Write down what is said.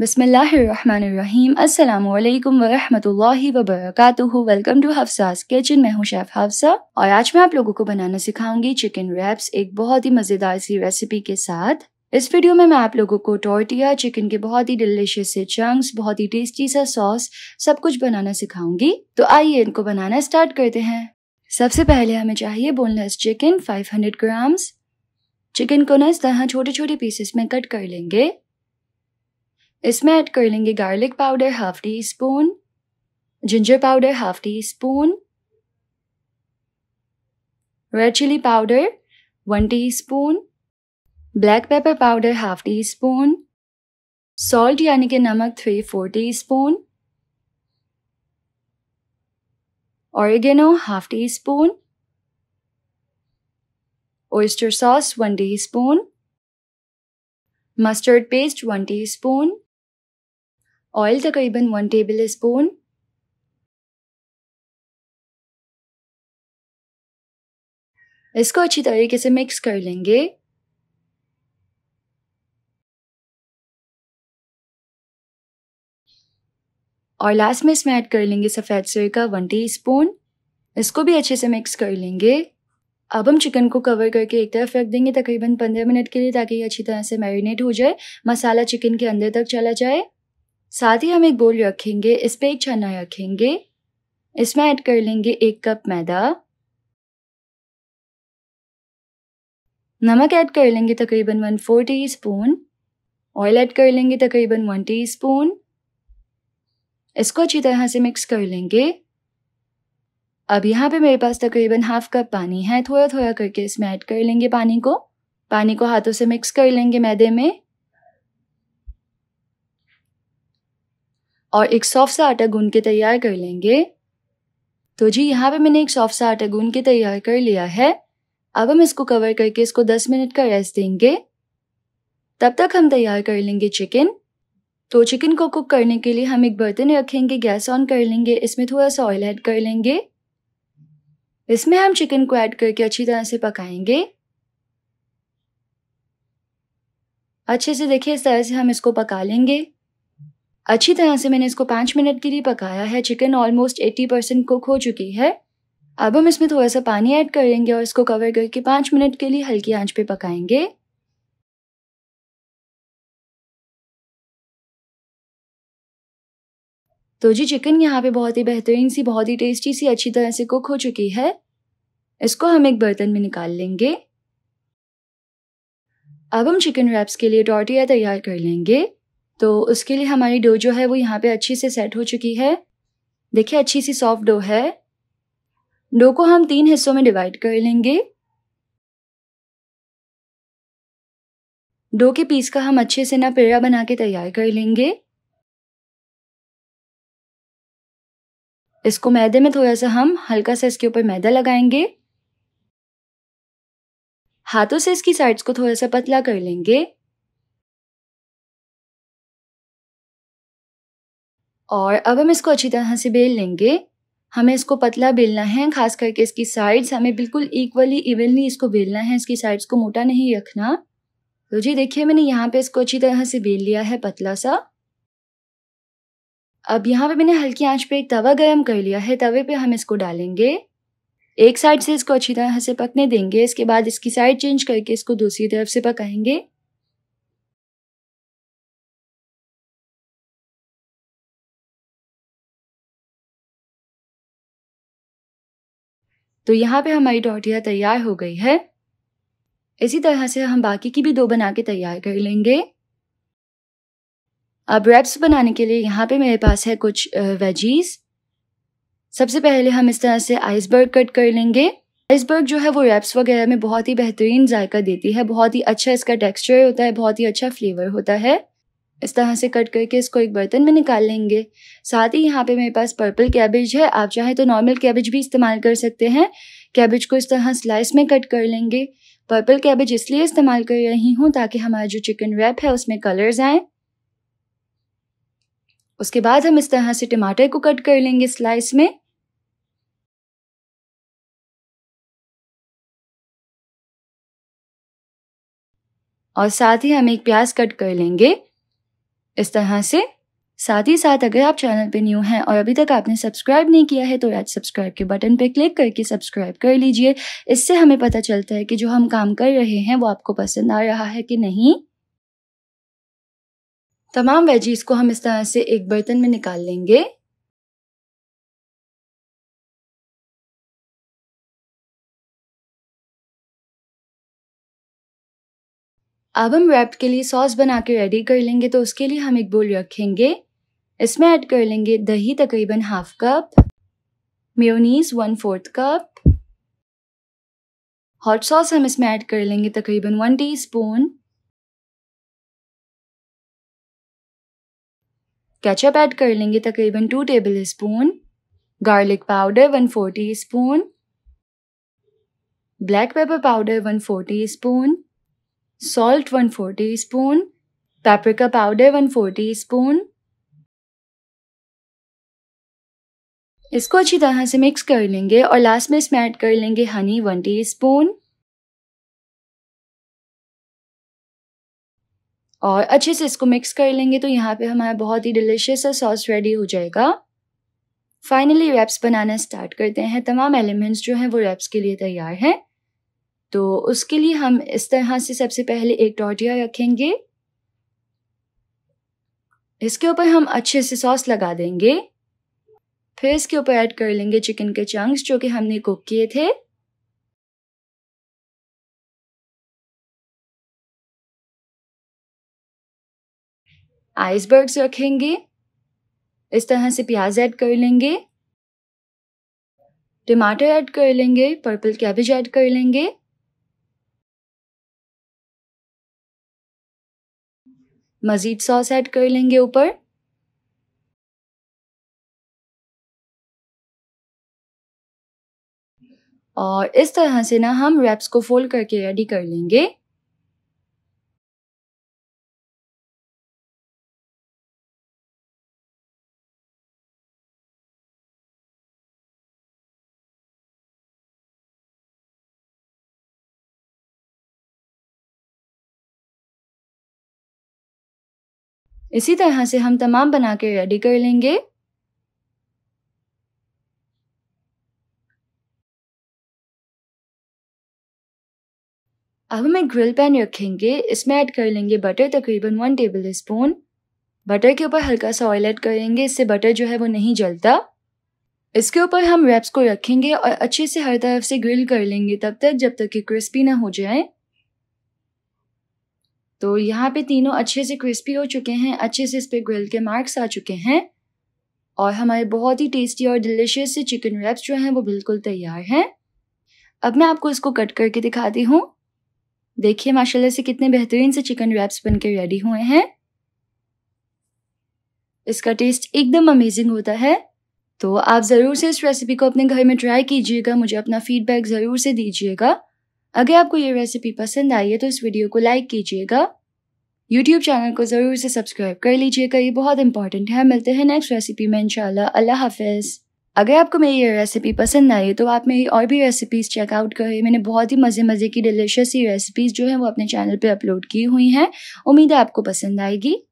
बिसमीम अल्लाम वरहमतुल्लाहि वबरकातुहु वेलकम टू हफ्साज किचन मैं हूं शेफ हफ्सा और आज मैं आप लोगों को बनाना सिखाऊंगी चिकन रैप्स एक बहुत ही मज़ेदार सी रेसिपी के साथ इस वीडियो में मैं आप लोगों को टोर्टिया चिकन के बहुत ही डिलिशियस से चंक्स बहुत ही टेस्टी सा सॉस सब कुछ बनाना सिखाऊंगी तो आइए इनको बनाना स्टार्ट करते हैं सबसे पहले हमें चाहिए boneless chicken five hundred grams chicken को ना इस तरह छोटे छोटे पीसेस में कट कर लेंगे इसमें ऐड कर लेंगे garlic powder half teaspoon ginger powder half teaspoon red chilli powder one teaspoon black pepper powder half teaspoon salt यानी कि नमक three four teaspoon oregano half teaspoon sauce one teaspoon mustard paste one teaspoon oil तकरीबन one tablespoon इसको अच्छी तरीके से mix कर लेंगे और लास्ट में इसमें ऐड कर लेंगे सफ़ेद सोए का वन टी स्पून इसको भी अच्छे से मिक्स कर लेंगे अब हम चिकन को कवर करके एक तरफ रख देंगे तकरीबन पंद्रह मिनट के लिए ताकि ये अच्छी तरह से मैरिनेट हो जाए मसाला चिकन के अंदर तक चला जाए साथ ही हम एक बोल रखेंगे इस पर एक छन्ना रखेंगे इसमें ऐड कर लेंगे एक कप मैदा नमक ऐड कर लेंगे तकरीबन one four teaspoon oil add कर लेंगे तकरीबन वन टी स्पून इसको अच्छी तरह से मिक्स कर लेंगे अब यहाँ पे मेरे पास तकरीबन हाफ कप पानी है थोड़ा थोड़ा करके इसमें ऐड कर लेंगे पानी को पानी को हाथों से मिक्स कर लेंगे मैदे में और एक सॉफ्ट सा आटा गूंद के तैयार कर लेंगे तो जी यहाँ पे मैंने एक सॉफ्ट सा आटा गूंद के तैयार कर लिया है अब हम इसको कवर करके इसको 10 मिनट का रेस्ट देंगे तब तक हम तैयार कर लेंगे चिकन तो चिकन को कुक करने के लिए हम एक बर्तन रखेंगे गैस ऑन कर लेंगे इसमें थोड़ा सा ऑयल ऐड कर लेंगे इसमें हम चिकन को ऐड करके अच्छी तरह से पकाएंगे अच्छे से देखिए इस तरह से हम इसको पका लेंगे अच्छी तरह से मैंने इसको पाँच मिनट के लिए पकाया है chicken almost eighty percent cook हो चुकी है अब हम इसमें थोड़ा सा पानी ऐड करेंगे और इसको कवर करके पाँच मिनट के लिए हल्की आंच पे पकाएंगे तो जी चिकन यहाँ पे बहुत ही बेहतरीन सी बहुत ही टेस्टी सी अच्छी तरह से कुक हो चुकी है इसको हम एक बर्तन में निकाल लेंगे अब हम चिकन रैप्स के लिए टॉर्टिया तैयार कर लेंगे तो उसके लिए हमारी डो जो है वो यहाँ पे अच्छी से सेट हो चुकी है देखिए अच्छी सी सॉफ्ट डो है डो को हम तीन हिस्सों में डिवाइड कर लेंगे डो के पीस का हम अच्छे से ना पेड़ा बना के तैयार कर लेंगे इसको मैदे में थोड़ा सा हम हल्का सा इसके ऊपर मैदा लगाएंगे हाथों से इसकी साइड्स को थोड़ा सा पतला कर लेंगे और अब हम इसको अच्छी तरह से बेल लेंगे हमें इसको पतला बेलना है खास करके इसकी साइड्स हमें बिल्कुल इक्वली इवनली इसको बेलना है इसकी साइड्स को मोटा नहीं रखना तो जी देखिए मैंने यहाँ पे इसको अच्छी तरह से बेल लिया है पतला सा अब यहाँ पे मैंने हल्की आंच पे एक तवा गर्म कर लिया है तवे पे हम इसको डालेंगे एक साइड से इसको अच्छी तरह से पकने देंगे इसके बाद इसकी साइड चेंज करके इसको दूसरी तरफ से पकाएंगे तो यहाँ पे हमारी टॉटिया तैयार हो गई है इसी तरह से हम बाकी की भी दो बना के तैयार कर लेंगे अब रेप्स बनाने के लिए यहाँ पे मेरे पास है कुछ वेजीज सबसे पहले हम इस तरह से आइसबर्ग कट कर लेंगे आइसबर्ग जो है वो रेप्स वगैरह में बहुत ही बेहतरीन जायका देती है बहुत ही अच्छा इसका टेक्सचर होता है बहुत ही अच्छा फ्लेवर होता है इस तरह से कट करके इसको एक बर्तन में निकाल लेंगे साथ ही यहाँ पे मेरे पास पर्पल कैबेज है आप चाहे तो नॉर्मल कैबेज भी इस्तेमाल कर सकते हैं कैबेज को इस तरह स्लाइस में कट कर लेंगे पर्पल कैबेज इसलिए इस्तेमाल कर रही हूँ ताकि हमारा जो चिकन रैप है उसमें कलर्स आए उसके बाद हम इस तरह से टमाटर को कट कर लेंगे स्लाइस में और साथ ही हम एक प्याज कट कर लेंगे इस तरह से साथ ही साथ अगर आप चैनल पे न्यू हैं और अभी तक आपने सब्सक्राइब नहीं किया है तो आज सब्सक्राइब के बटन पे क्लिक करके सब्सक्राइब कर लीजिए इससे हमें पता चलता है कि जो हम काम कर रहे हैं वो आपको पसंद आ रहा है कि नहीं तमाम वेजीज को हम इस तरह से एक बर्तन में निकाल लेंगे अब हम रैप के लिए सॉस बना के रेडी कर लेंगे तो उसके लिए हम एक बोल रखेंगे इसमें ऐड कर लेंगे दही तकरीबन half cup mayonnaise one fourth cup hot sauce हम इसमें ऐड कर लेंगे तकरीबन वन टीस्पून केचप ऐड कर लेंगे तकरीबन two tablespoon garlic powder one four teaspoon black pepper powder one four teaspoon salt 1 4 teaspoon, paprika powder 1 4 teaspoon. इसको अच्छी तरह से मिक्स कर लेंगे और लास्ट में इसमें ऐड कर लेंगे हनी वन टीस्पून और अच्छे से इसको मिक्स कर लेंगे तो यहाँ पे हमारा बहुत ही डिलिशियस सा सॉस रेडी हो जाएगा फाइनली रैप्स बनाना स्टार्ट करते हैं तमाम एलिमेंट्स जो हैं वो रैप्स के लिए तैयार हैं तो उसके लिए हम इस तरह से सबसे पहले एक टॉर्टिया रखेंगे इसके ऊपर हम अच्छे से सॉस लगा देंगे फिर इसके ऊपर ऐड कर लेंगे चिकन के चंक्स जो कि हमने कुक किए थे आइसबर्ग्स रखेंगे इस तरह से प्याज ऐड कर लेंगे टमाटर ऐड कर लेंगे पर्पल कैबेज ऐड कर लेंगे मज़ीद सॉस ऐड कर लेंगे ऊपर और इस तरह से ना हम रैप्स को फोल्ड करके रेडी कर लेंगे इसी तरह से हम तमाम बना के रेडी कर लेंगे अब हम एक ग्रिल पैन रखेंगे इसमें ऐड कर लेंगे बटर तकरीबन वन टेबल स्पून बटर के ऊपर हल्का सा ऑयल ऐड करेंगे इससे बटर जो है वो नहीं जलता इसके ऊपर हम रैप्स को रखेंगे और अच्छे से हर तरफ से ग्रिल कर लेंगे तब तक जब तक कि क्रिस्पी ना हो जाए तो यहाँ पे तीनों अच्छे से क्रिस्पी हो चुके हैं अच्छे से इस पर ग्रिल के मार्क्स आ चुके हैं और हमारे बहुत ही टेस्टी और डिलिशियस से चिकन रैप्स जो हैं वो बिल्कुल तैयार हैं अब मैं आपको इसको कट करके दिखाती हूँ देखिए माशाल्लाह से कितने बेहतरीन से चिकन रैप्स बन के रेडी हुए हैं इसका टेस्ट एकदम अमेजिंग होता है तो आप ज़रूर से इस रेसिपी को अपने घर में ट्राई कीजिएगा मुझे अपना फीडबैक ज़रूर से दीजिएगा अगर आपको ये रेसिपी पसंद आई है तो इस वीडियो को लाइक कीजिएगा यूट्यूब चैनल को ज़रूर से सब्सक्राइब कर लीजिएगा ये बहुत इंपॉर्टेंट है मिलते हैं नेक्स्ट रेसिपी में इंशाल्लाह अल्लाह हाफिज़ अगर आपको मेरी ये रेसिपी पसंद आई है तो आप मेरी और भी रेसिपीज़ चेकआउट करें मैंने बहुत ही मज़े मज़े की डिलिशियस ही रेसिपीज़ जो है वो अपने चैनल पे अपलोड की हुई हैं उम्मीद है आपको पसंद आएगी